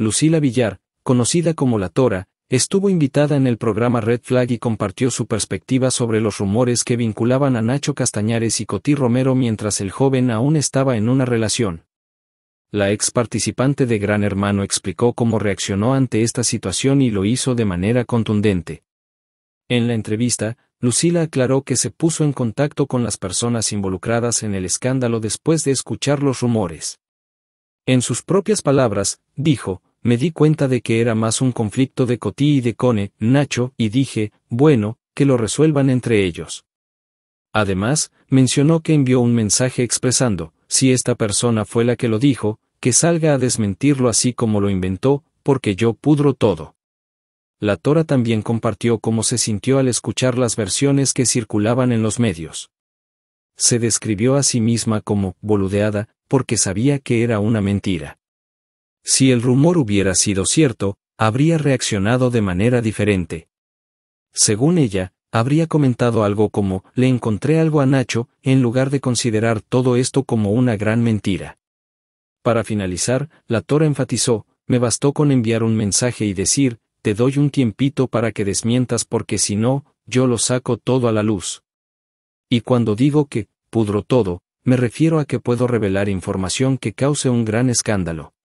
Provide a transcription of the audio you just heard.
Lucila Villar, conocida como La Tora, estuvo invitada en el programa Red Flag y compartió su perspectiva sobre los rumores que vinculaban a Nacho Castañares y Cotí Romero mientras el joven aún estaba en una relación. La ex participante de Gran Hermano explicó cómo reaccionó ante esta situación y lo hizo de manera contundente. En la entrevista, Lucila aclaró que se puso en contacto con las personas involucradas en el escándalo después de escuchar los rumores. En sus propias palabras, dijo, me di cuenta de que era más un conflicto de Cotí y de Cone, Nacho, y dije, bueno, que lo resuelvan entre ellos. Además, mencionó que envió un mensaje expresando, si esta persona fue la que lo dijo, que salga a desmentirlo así como lo inventó, porque yo pudro todo. La Tora también compartió cómo se sintió al escuchar las versiones que circulaban en los medios. Se describió a sí misma como boludeada, porque sabía que era una mentira. Si el rumor hubiera sido cierto, habría reaccionado de manera diferente. Según ella, habría comentado algo como, le encontré algo a Nacho, en lugar de considerar todo esto como una gran mentira. Para finalizar, la Tora enfatizó, me bastó con enviar un mensaje y decir, te doy un tiempito para que desmientas porque si no, yo lo saco todo a la luz. Y cuando digo que, pudro todo, me refiero a que puedo revelar información que cause un gran escándalo.